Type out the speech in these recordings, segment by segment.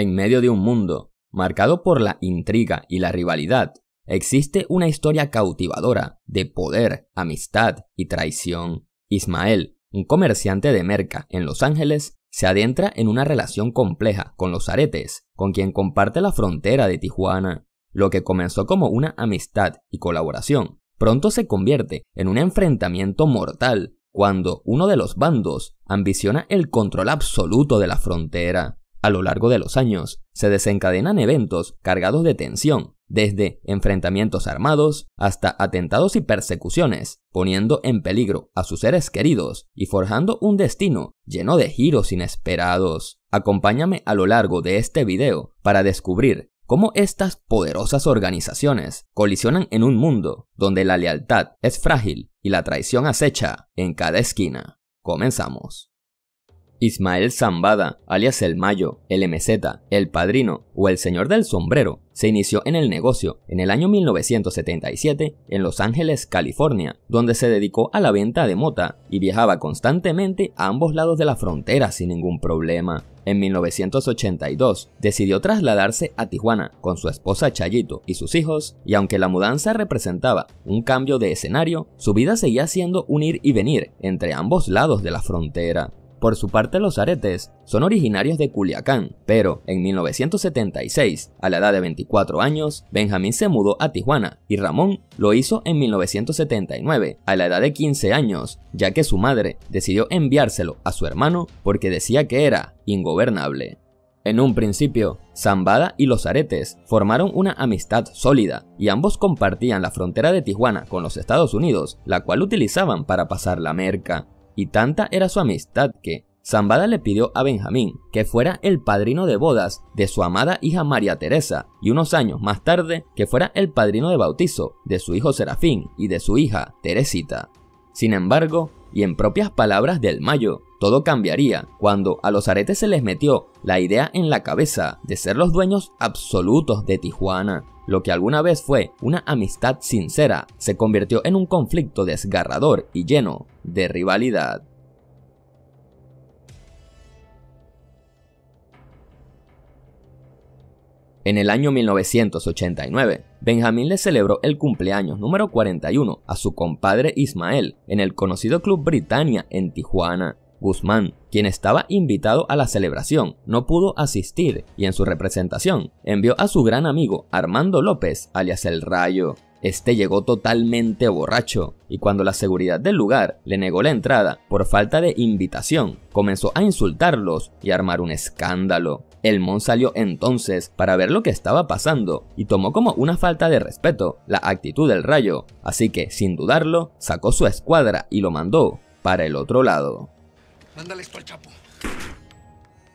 en medio de un mundo marcado por la intriga y la rivalidad, existe una historia cautivadora de poder, amistad y traición. Ismael, un comerciante de merca en Los Ángeles, se adentra en una relación compleja con los aretes, con quien comparte la frontera de Tijuana. Lo que comenzó como una amistad y colaboración, pronto se convierte en un enfrentamiento mortal cuando uno de los bandos ambiciona el control absoluto de la frontera. A lo largo de los años, se desencadenan eventos cargados de tensión, desde enfrentamientos armados hasta atentados y persecuciones, poniendo en peligro a sus seres queridos y forjando un destino lleno de giros inesperados. Acompáñame a lo largo de este video para descubrir cómo estas poderosas organizaciones colisionan en un mundo donde la lealtad es frágil y la traición acecha en cada esquina. Comenzamos. Ismael Zambada, alias El Mayo, el MZ, El Padrino o El Señor del Sombrero, se inició en el negocio en el año 1977 en Los Ángeles, California, donde se dedicó a la venta de mota y viajaba constantemente a ambos lados de la frontera sin ningún problema. En 1982 decidió trasladarse a Tijuana con su esposa Chayito y sus hijos, y aunque la mudanza representaba un cambio de escenario, su vida seguía siendo un ir y venir entre ambos lados de la frontera. Por su parte, los aretes son originarios de Culiacán, pero en 1976, a la edad de 24 años, Benjamín se mudó a Tijuana y Ramón lo hizo en 1979, a la edad de 15 años, ya que su madre decidió enviárselo a su hermano porque decía que era ingobernable. En un principio, Zambada y los Aretes formaron una amistad sólida y ambos compartían la frontera de Tijuana con los Estados Unidos, la cual utilizaban para pasar la merca y tanta era su amistad que Zambada le pidió a Benjamín que fuera el padrino de bodas de su amada hija María Teresa y unos años más tarde que fuera el padrino de bautizo de su hijo Serafín y de su hija Teresita. Sin embargo, y en propias palabras del Mayo, todo cambiaría cuando a los aretes se les metió la idea en la cabeza de ser los dueños absolutos de Tijuana. Lo que alguna vez fue una amistad sincera se convirtió en un conflicto desgarrador y lleno de rivalidad. En el año 1989, Benjamín le celebró el cumpleaños número 41 a su compadre Ismael en el conocido Club Britannia en Tijuana. Guzmán, quien estaba invitado a la celebración, no pudo asistir y en su representación envió a su gran amigo Armando López, alias el Rayo. Este llegó totalmente borracho y cuando la seguridad del lugar le negó la entrada por falta de invitación, comenzó a insultarlos y armar un escándalo. El Mon salió entonces para ver lo que estaba pasando y tomó como una falta de respeto la actitud del rayo, así que sin dudarlo sacó su escuadra y lo mandó para el otro lado esto Chapo.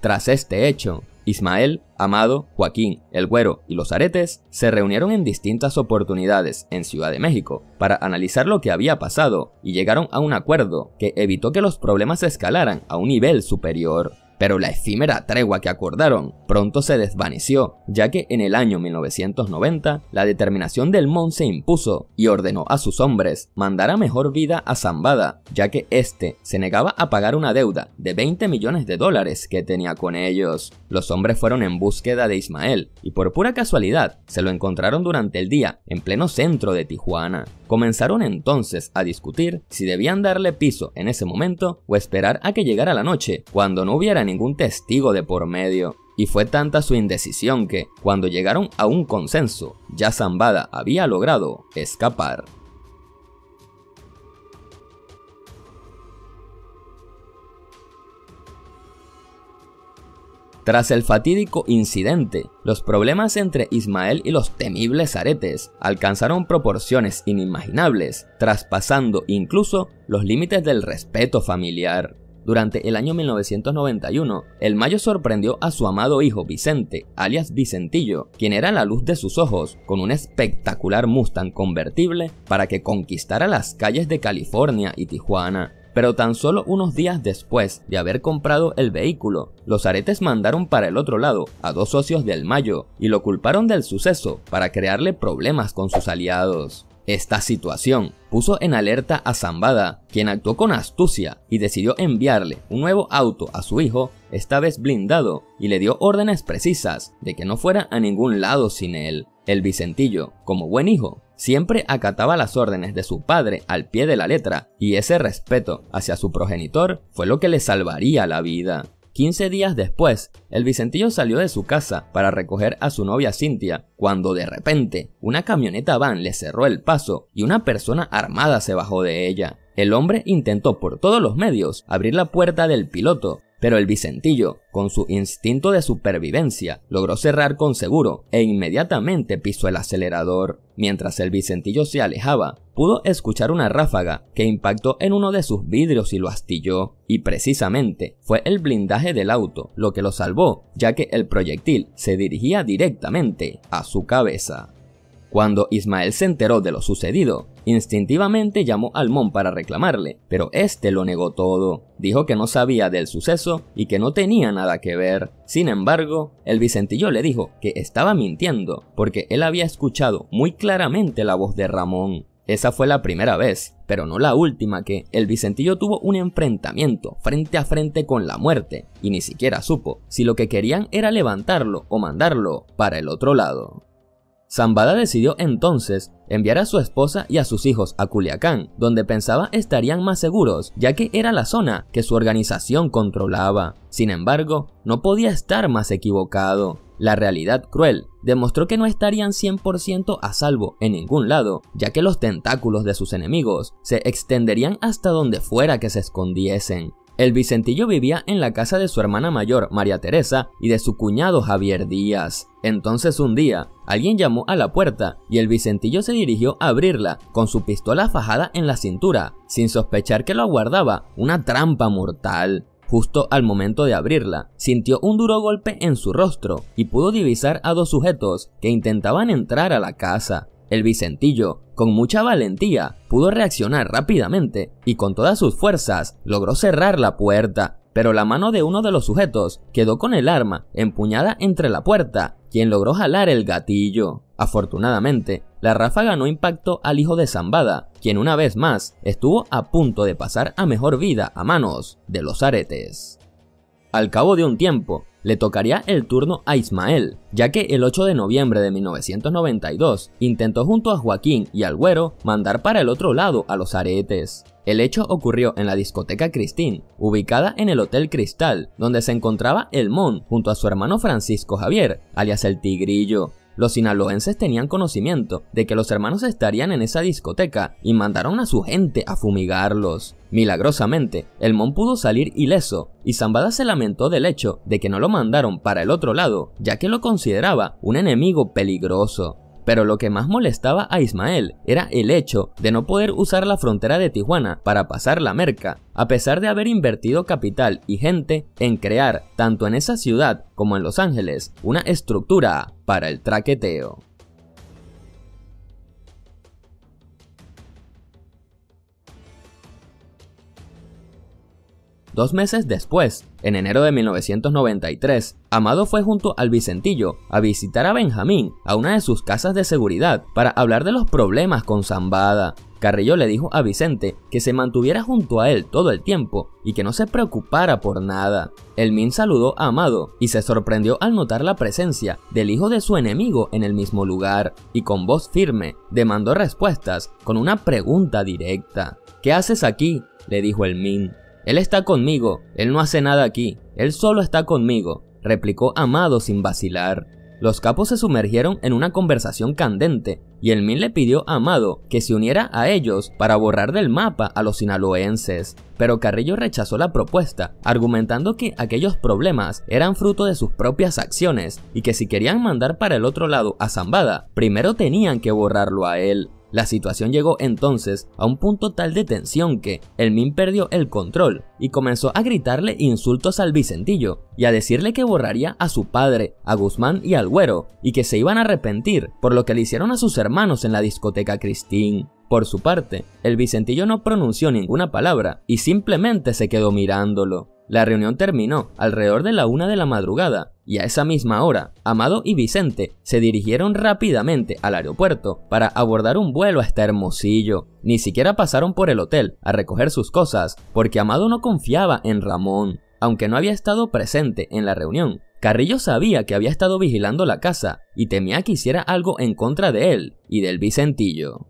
Tras este hecho, Ismael, Amado, Joaquín, El Güero y Los Aretes se reunieron en distintas oportunidades en Ciudad de México para analizar lo que había pasado y llegaron a un acuerdo que evitó que los problemas escalaran a un nivel superior pero la efímera tregua que acordaron pronto se desvaneció, ya que en el año 1990 la determinación del Mon se impuso y ordenó a sus hombres mandar a mejor vida a Zambada, ya que este se negaba a pagar una deuda de 20 millones de dólares que tenía con ellos. Los hombres fueron en búsqueda de Ismael y por pura casualidad se lo encontraron durante el día en pleno centro de Tijuana. Comenzaron entonces a discutir si debían darle piso en ese momento o esperar a que llegara la noche, cuando no hubiera ningún testigo de por medio. Y fue tanta su indecisión que, cuando llegaron a un consenso, ya Zambada había logrado escapar. Tras el fatídico incidente, los problemas entre Ismael y los temibles aretes alcanzaron proporciones inimaginables, traspasando incluso los límites del respeto familiar. Durante el año 1991, el Mayo sorprendió a su amado hijo Vicente, alias Vicentillo, quien era la luz de sus ojos, con un espectacular Mustang convertible para que conquistara las calles de California y Tijuana pero tan solo unos días después de haber comprado el vehículo, los aretes mandaron para el otro lado a dos socios del Mayo y lo culparon del suceso para crearle problemas con sus aliados. Esta situación puso en alerta a Zambada, quien actuó con astucia y decidió enviarle un nuevo auto a su hijo, esta vez blindado, y le dio órdenes precisas de que no fuera a ningún lado sin él. El Vicentillo, como buen hijo, Siempre acataba las órdenes de su padre al pie de la letra, y ese respeto hacia su progenitor fue lo que le salvaría la vida. 15 días después, el Vicentillo salió de su casa para recoger a su novia Cintia, cuando de repente una camioneta van le cerró el paso y una persona armada se bajó de ella. El hombre intentó por todos los medios abrir la puerta del piloto, pero el Vicentillo, con su instinto de supervivencia, logró cerrar con seguro e inmediatamente pisó el acelerador. Mientras el Vicentillo se alejaba, pudo escuchar una ráfaga que impactó en uno de sus vidrios y lo astilló, y precisamente fue el blindaje del auto lo que lo salvó, ya que el proyectil se dirigía directamente a su cabeza. Cuando Ismael se enteró de lo sucedido, Instintivamente llamó al Mon para reclamarle, pero este lo negó todo. Dijo que no sabía del suceso y que no tenía nada que ver. Sin embargo, el Vicentillo le dijo que estaba mintiendo, porque él había escuchado muy claramente la voz de Ramón. Esa fue la primera vez, pero no la última que el Vicentillo tuvo un enfrentamiento frente a frente con la muerte y ni siquiera supo si lo que querían era levantarlo o mandarlo para el otro lado. Zambada decidió entonces enviar a su esposa y a sus hijos a Culiacán, donde pensaba estarían más seguros, ya que era la zona que su organización controlaba. Sin embargo, no podía estar más equivocado. La realidad cruel demostró que no estarían 100% a salvo en ningún lado, ya que los tentáculos de sus enemigos se extenderían hasta donde fuera que se escondiesen. El Vicentillo vivía en la casa de su hermana mayor, María Teresa, y de su cuñado Javier Díaz. Entonces un día, alguien llamó a la puerta y el Vicentillo se dirigió a abrirla con su pistola fajada en la cintura, sin sospechar que lo aguardaba una trampa mortal. Justo al momento de abrirla, sintió un duro golpe en su rostro y pudo divisar a dos sujetos que intentaban entrar a la casa. El Vicentillo, con mucha valentía, pudo reaccionar rápidamente y con todas sus fuerzas logró cerrar la puerta, pero la mano de uno de los sujetos quedó con el arma empuñada entre la puerta quien logró jalar el gatillo. Afortunadamente, la ráfaga no impactó al hijo de Zambada, quien una vez más estuvo a punto de pasar a mejor vida a manos de los aretes. Al cabo de un tiempo, le tocaría el turno a Ismael, ya que el 8 de noviembre de 1992 intentó junto a Joaquín y al mandar para el otro lado a los aretes. El hecho ocurrió en la discoteca Cristín, ubicada en el Hotel Cristal, donde se encontraba El Mon junto a su hermano Francisco Javier, alias el Tigrillo, los sinaloenses tenían conocimiento de que los hermanos estarían en esa discoteca y mandaron a su gente a fumigarlos. Milagrosamente, el Mon pudo salir ileso y Zambada se lamentó del hecho de que no lo mandaron para el otro lado, ya que lo consideraba un enemigo peligroso. Pero lo que más molestaba a Ismael era el hecho de no poder usar la frontera de Tijuana para pasar la merca, a pesar de haber invertido capital y gente en crear, tanto en esa ciudad como en Los Ángeles, una estructura para el traqueteo. Dos meses después, en enero de 1993, Amado fue junto al Vicentillo a visitar a Benjamín a una de sus casas de seguridad para hablar de los problemas con Zambada. Carrillo le dijo a Vicente que se mantuviera junto a él todo el tiempo y que no se preocupara por nada. El Min saludó a Amado y se sorprendió al notar la presencia del hijo de su enemigo en el mismo lugar y con voz firme demandó respuestas con una pregunta directa. ¿Qué haces aquí? le dijo el Min. Él está conmigo, él no hace nada aquí, él solo está conmigo, replicó Amado sin vacilar. Los capos se sumergieron en una conversación candente y el Min le pidió a Amado que se uniera a ellos para borrar del mapa a los sinaloenses, pero Carrillo rechazó la propuesta, argumentando que aquellos problemas eran fruto de sus propias acciones y que si querían mandar para el otro lado a Zambada, primero tenían que borrarlo a él. La situación llegó entonces a un punto tal de tensión que el Min perdió el control y comenzó a gritarle insultos al Vicentillo y a decirle que borraría a su padre, a Guzmán y al Güero y que se iban a arrepentir por lo que le hicieron a sus hermanos en la discoteca Cristín. Por su parte, el Vicentillo no pronunció ninguna palabra y simplemente se quedó mirándolo. La reunión terminó alrededor de la una de la madrugada y a esa misma hora, Amado y Vicente se dirigieron rápidamente al aeropuerto para abordar un vuelo hasta Hermosillo. Ni siquiera pasaron por el hotel a recoger sus cosas porque Amado no confiaba en Ramón. Aunque no había estado presente en la reunión, Carrillo sabía que había estado vigilando la casa y temía que hiciera algo en contra de él y del Vicentillo.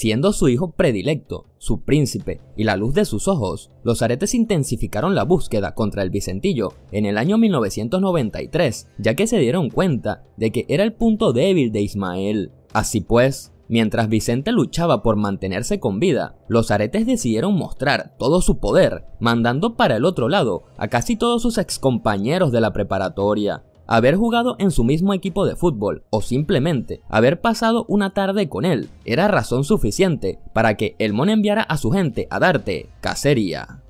Siendo su hijo predilecto, su príncipe y la luz de sus ojos, los aretes intensificaron la búsqueda contra el Vicentillo en el año 1993, ya que se dieron cuenta de que era el punto débil de Ismael. Así pues, Mientras Vicente luchaba por mantenerse con vida, los aretes decidieron mostrar todo su poder, mandando para el otro lado a casi todos sus excompañeros de la preparatoria haber jugado en su mismo equipo de fútbol o simplemente haber pasado una tarde con él era razón suficiente para que el Mon enviara a su gente a darte cacería.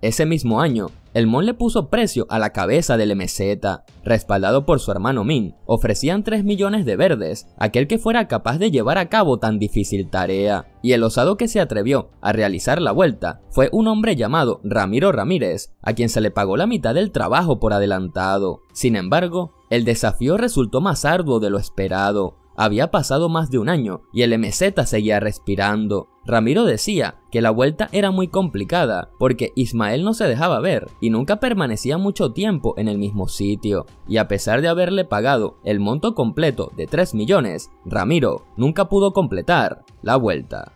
Ese mismo año, el Mon le puso precio a la cabeza del MZ, respaldado por su hermano Min. Ofrecían 3 millones de verdes, aquel que fuera capaz de llevar a cabo tan difícil tarea. Y el osado que se atrevió a realizar la vuelta fue un hombre llamado Ramiro Ramírez, a quien se le pagó la mitad del trabajo por adelantado. Sin embargo, el desafío resultó más arduo de lo esperado, había pasado más de un año y el MZ seguía respirando. Ramiro decía que la vuelta era muy complicada porque Ismael no se dejaba ver y nunca permanecía mucho tiempo en el mismo sitio. Y a pesar de haberle pagado el monto completo de 3 millones, Ramiro nunca pudo completar la vuelta.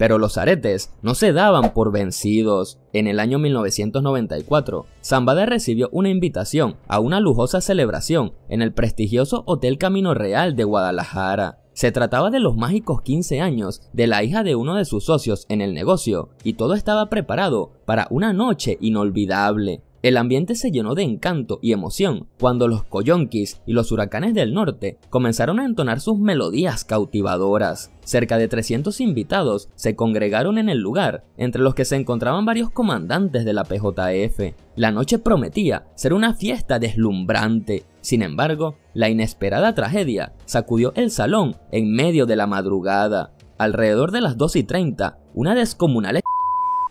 Pero los aretes no se daban por vencidos. En el año 1994, Zambada recibió una invitación a una lujosa celebración en el prestigioso Hotel Camino Real de Guadalajara. Se trataba de los mágicos 15 años de la hija de uno de sus socios en el negocio, y todo estaba preparado para una noche inolvidable. El ambiente se llenó de encanto y emoción cuando los coyonquis y los huracanes del norte comenzaron a entonar sus melodías cautivadoras. Cerca de 300 invitados se congregaron en el lugar, entre los que se encontraban varios comandantes de la PJF. La noche prometía ser una fiesta deslumbrante. Sin embargo, la inesperada tragedia sacudió el salón en medio de la madrugada. Alrededor de las 2 y 30, una descomunal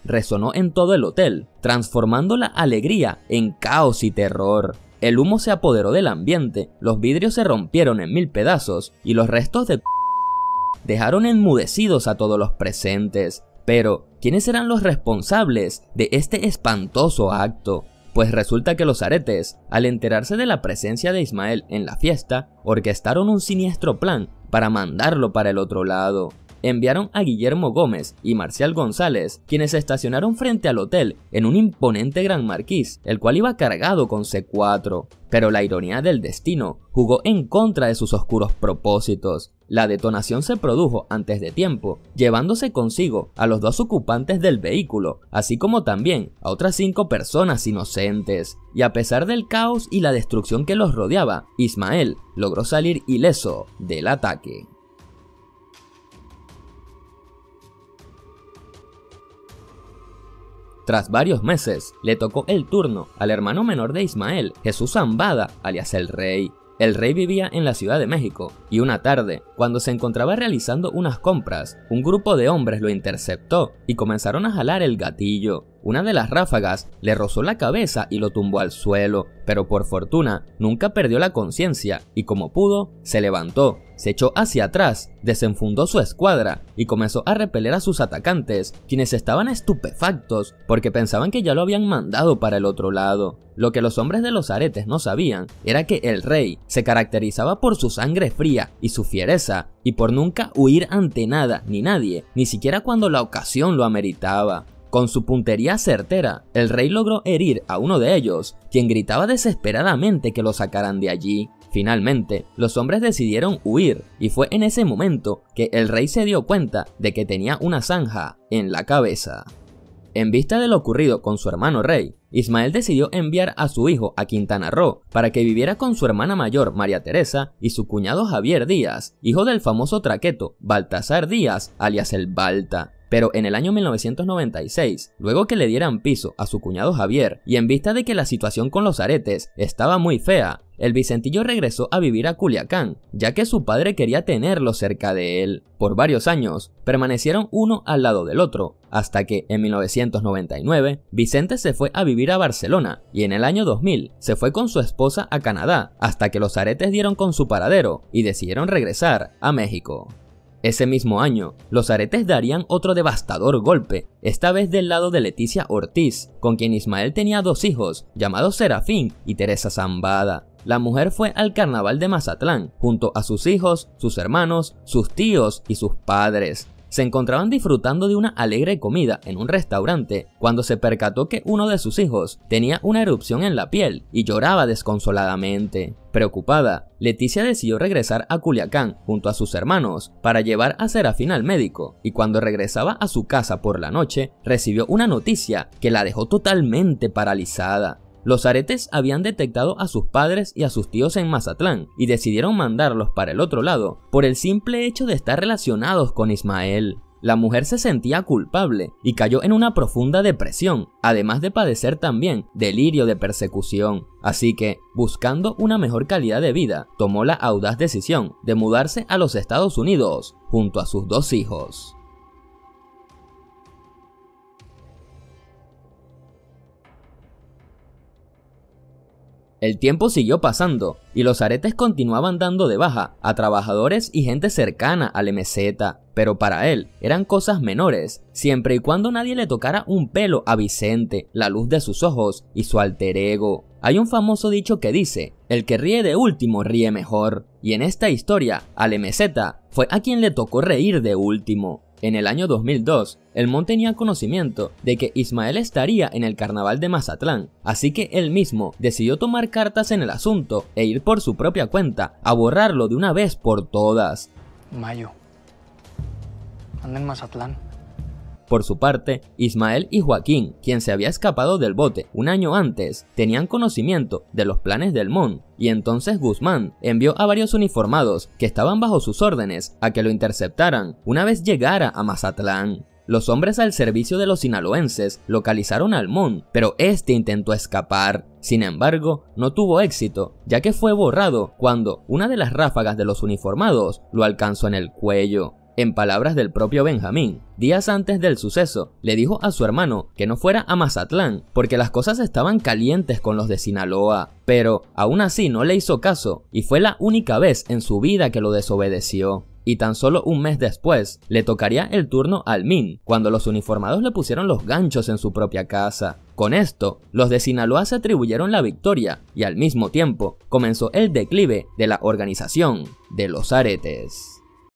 resonó en todo el hotel, transformando la alegría en caos y terror. El humo se apoderó del ambiente, los vidrios se rompieron en mil pedazos y los restos de dejaron enmudecidos a todos los presentes. Pero, ¿quiénes eran los responsables de este espantoso acto? Pues resulta que los aretes, al enterarse de la presencia de Ismael en la fiesta, orquestaron un siniestro plan para mandarlo para el otro lado enviaron a Guillermo Gómez y Marcial González, quienes se estacionaron frente al hotel en un imponente gran marquís, el cual iba cargado con C4. Pero la ironía del destino jugó en contra de sus oscuros propósitos. La detonación se produjo antes de tiempo, llevándose consigo a los dos ocupantes del vehículo, así como también a otras cinco personas inocentes. Y a pesar del caos y la destrucción que los rodeaba, Ismael logró salir ileso del ataque. Tras varios meses, le tocó el turno al hermano menor de Ismael, Jesús Zambada, alias el Rey. El rey vivía en la Ciudad de México y una tarde, cuando se encontraba realizando unas compras, un grupo de hombres lo interceptó y comenzaron a jalar el gatillo. Una de las ráfagas le rozó la cabeza y lo tumbó al suelo, pero por fortuna nunca perdió la conciencia y como pudo, se levantó, se echó hacia atrás, desenfundó su escuadra y comenzó a repeler a sus atacantes, quienes estaban estupefactos porque pensaban que ya lo habían mandado para el otro lado. Lo que los hombres de los aretes no sabían era que el rey se caracterizaba por su sangre fría y su fiereza, y por nunca huir ante nada ni nadie, ni siquiera cuando la ocasión lo ameritaba. Con su puntería certera, el rey logró herir a uno de ellos, quien gritaba desesperadamente que lo sacaran de allí. Finalmente, los hombres decidieron huir, y fue en ese momento que el rey se dio cuenta de que tenía una zanja en la cabeza. En vista de lo ocurrido con su hermano rey, Ismael decidió enviar a su hijo a Quintana Roo para que viviera con su hermana mayor María Teresa y su cuñado Javier Díaz, hijo del famoso traqueto Baltasar Díaz, alias el Balta, pero en el año 1996, luego que le dieran piso a su cuñado Javier, y en vista de que la situación con los aretes estaba muy fea, el Vicentillo regresó a vivir a Culiacán, ya que su padre quería tenerlo cerca de él. Por varios años, permanecieron uno al lado del otro, hasta que en 1999, Vicente se fue a vivir a Barcelona y en el año 2000 se fue con su esposa a Canadá, hasta que los aretes dieron con su paradero y decidieron regresar a México. Ese mismo año, los aretes darían otro devastador golpe, esta vez del lado de Leticia Ortiz, con quien Ismael tenía dos hijos, llamados Serafín y Teresa Zambada. La mujer fue al carnaval de Mazatlán, junto a sus hijos, sus hermanos, sus tíos y sus padres se encontraban disfrutando de una alegre comida en un restaurante cuando se percató que uno de sus hijos tenía una erupción en la piel y lloraba desconsoladamente. Preocupada, Leticia decidió regresar a Culiacán junto a sus hermanos para llevar a Serafín al médico y cuando regresaba a su casa por la noche recibió una noticia que la dejó totalmente paralizada. Los aretes habían detectado a sus padres y a sus tíos en Mazatlán y decidieron mandarlos para el otro lado por el simple hecho de estar relacionados con Ismael. La mujer se sentía culpable y cayó en una profunda depresión, además de padecer también delirio de persecución. Así que, buscando una mejor calidad de vida, tomó la audaz decisión de mudarse a los Estados Unidos junto a sus dos hijos. El tiempo siguió pasando y los aretes continuaban dando de baja a trabajadores y gente cercana al MZ, pero para él eran cosas menores, siempre y cuando nadie le tocara un pelo a Vicente, la luz de sus ojos y su alter ego. Hay un famoso dicho que dice, el que ríe de último ríe mejor, y en esta historia, al MZ fue a quien le tocó reír de último. En el año 2002, el tenía conocimiento de que Ismael estaría en el carnaval de Mazatlán, así que él mismo decidió tomar cartas en el asunto e ir por su propia cuenta a borrarlo de una vez por todas. Mayo. Anda en Mazatlán. Por su parte, Ismael y Joaquín, quien se había escapado del bote un año antes, tenían conocimiento de los planes del Mon, y entonces Guzmán envió a varios uniformados que estaban bajo sus órdenes a que lo interceptaran una vez llegara a Mazatlán. Los hombres al servicio de los sinaloenses localizaron al Mon, pero este intentó escapar. Sin embargo, no tuvo éxito, ya que fue borrado cuando una de las ráfagas de los uniformados lo alcanzó en el cuello. En palabras del propio Benjamín, días antes del suceso, le dijo a su hermano que no fuera a Mazatlán porque las cosas estaban calientes con los de Sinaloa, pero aún así no le hizo caso y fue la única vez en su vida que lo desobedeció y tan solo un mes después le tocaría el turno al Min, cuando los uniformados le pusieron los ganchos en su propia casa. Con esto, los de Sinaloa se atribuyeron la victoria y al mismo tiempo comenzó el declive de la organización de los aretes.